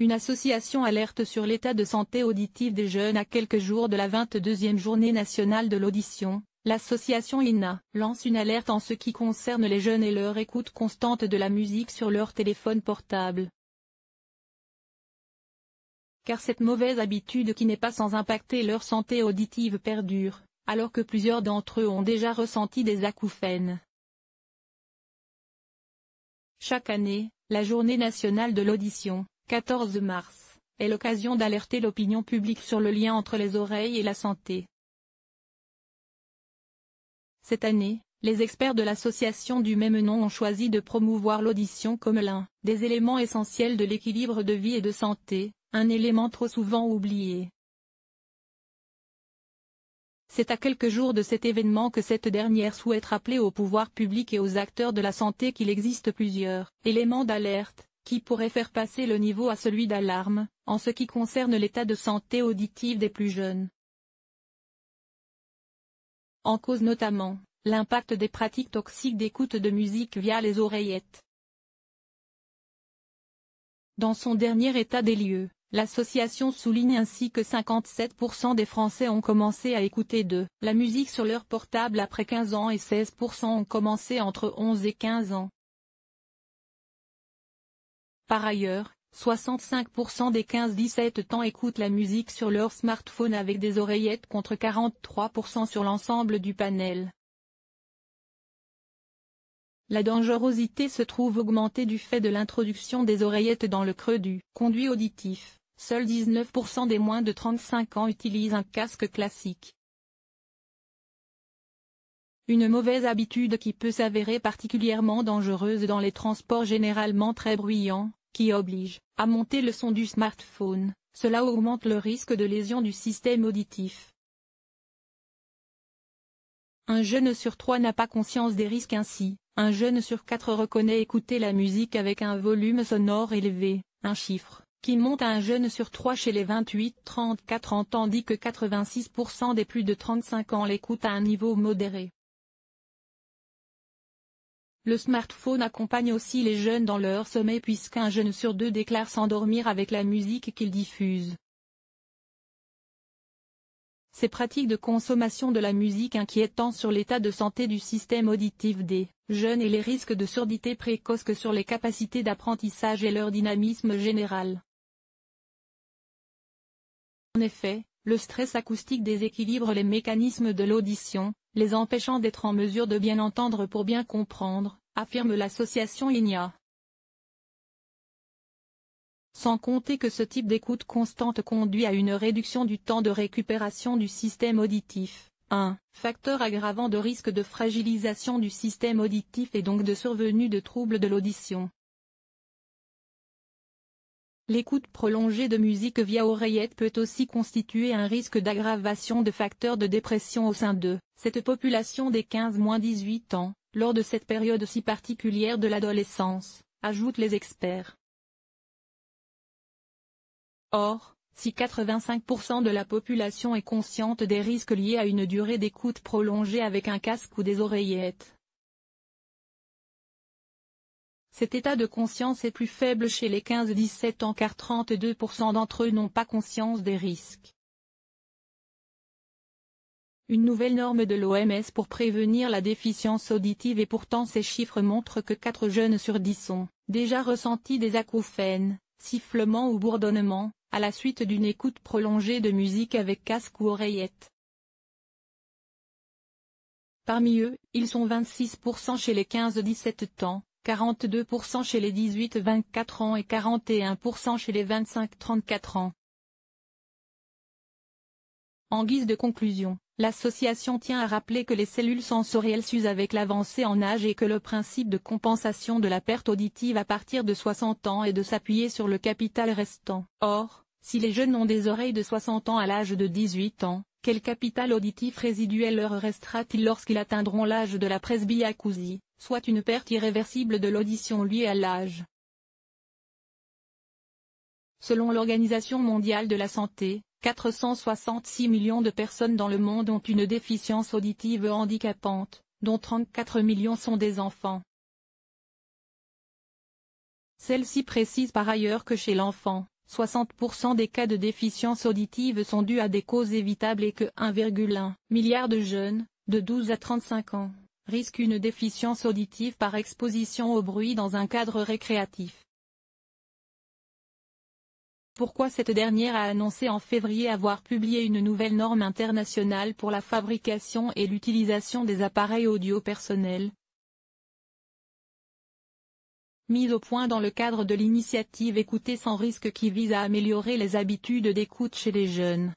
Une association alerte sur l'état de santé auditive des jeunes à quelques jours de la 22e journée nationale de l'audition. L'association INA lance une alerte en ce qui concerne les jeunes et leur écoute constante de la musique sur leur téléphone portable. Car cette mauvaise habitude qui n'est pas sans impacter leur santé auditive perdure, alors que plusieurs d'entre eux ont déjà ressenti des acouphènes. Chaque année, la journée nationale de l'audition 14 mars, est l'occasion d'alerter l'opinion publique sur le lien entre les oreilles et la santé. Cette année, les experts de l'association du même nom ont choisi de promouvoir l'audition comme l'un des éléments essentiels de l'équilibre de vie et de santé, un élément trop souvent oublié. C'est à quelques jours de cet événement que cette dernière souhaite rappeler au pouvoir public et aux acteurs de la santé qu'il existe plusieurs éléments d'alerte, qui pourrait faire passer le niveau à celui d'alarme, en ce qui concerne l'état de santé auditive des plus jeunes. En cause notamment, l'impact des pratiques toxiques d'écoute de musique via les oreillettes. Dans son dernier état des lieux, l'association souligne ainsi que 57% des Français ont commencé à écouter de la musique sur leur portable après 15 ans et 16% ont commencé entre 11 et 15 ans. Par ailleurs, 65% des 15-17 ans écoutent la musique sur leur smartphone avec des oreillettes contre 43% sur l'ensemble du panel. La dangerosité se trouve augmentée du fait de l'introduction des oreillettes dans le creux du conduit auditif. Seuls 19% des moins de 35 ans utilisent un casque classique. Une mauvaise habitude qui peut s'avérer particulièrement dangereuse dans les transports généralement très bruyants, qui oblige à monter le son du smartphone, cela augmente le risque de lésion du système auditif. Un jeune sur trois n'a pas conscience des risques ainsi, un jeune sur quatre reconnaît écouter la musique avec un volume sonore élevé, un chiffre qui monte à un jeune sur trois chez les 28-34 ans tandis que 86% des plus de 35 ans l'écoutent à un niveau modéré. Le smartphone accompagne aussi les jeunes dans leur sommeil puisqu'un jeune sur deux déclare s'endormir avec la musique qu'il diffuse. Ces pratiques de consommation de la musique inquiétant sur l'état de santé du système auditif des jeunes et les risques de surdité précoce que sur les capacités d'apprentissage et leur dynamisme général. En effet, le stress acoustique déséquilibre les mécanismes de l'audition, les empêchant d'être en mesure de bien entendre pour bien comprendre, affirme l'association INIA. Sans compter que ce type d'écoute constante conduit à une réduction du temps de récupération du système auditif, un facteur aggravant de risque de fragilisation du système auditif et donc de survenue de troubles de l'audition. L'écoute prolongée de musique via oreillette peut aussi constituer un risque d'aggravation de facteurs de dépression au sein de cette population des 15-18 ans, lors de cette période si particulière de l'adolescence, ajoutent les experts. Or, si 85% de la population est consciente des risques liés à une durée d'écoute prolongée avec un casque ou des oreillettes, cet état de conscience est plus faible chez les 15-17 ans car 32% d'entre eux n'ont pas conscience des risques. Une nouvelle norme de l'OMS pour prévenir la déficience auditive et pourtant ces chiffres montrent que 4 jeunes sur 10 ont déjà ressenti des acouphènes, sifflements ou bourdonnements, à la suite d'une écoute prolongée de musique avec casque ou oreillette. Parmi eux, ils sont 26% chez les 15-17 ans, 42% chez les 18-24 ans et 41% chez les 25-34 ans. En guise de conclusion, l'association tient à rappeler que les cellules sensorielles s'usent avec l'avancée en âge et que le principe de compensation de la perte auditive à partir de 60 ans est de s'appuyer sur le capital restant. Or, si les jeunes ont des oreilles de 60 ans à l'âge de 18 ans, quel capital auditif résiduel leur restera-t-il lorsqu'ils atteindront l'âge de la presbyacousie, soit une perte irréversible de l'audition liée à l'âge Selon l'Organisation mondiale de la santé, 466 millions de personnes dans le monde ont une déficience auditive handicapante, dont 34 millions sont des enfants. Celle-ci précise par ailleurs que chez l'enfant, 60% des cas de déficience auditive sont dus à des causes évitables et que 1,1 milliard de jeunes, de 12 à 35 ans, risquent une déficience auditive par exposition au bruit dans un cadre récréatif. Pourquoi cette dernière a annoncé en février avoir publié une nouvelle norme internationale pour la fabrication et l'utilisation des appareils audio personnels, mise au point dans le cadre de l'initiative Écouter sans risque qui vise à améliorer les habitudes d'écoute chez les jeunes.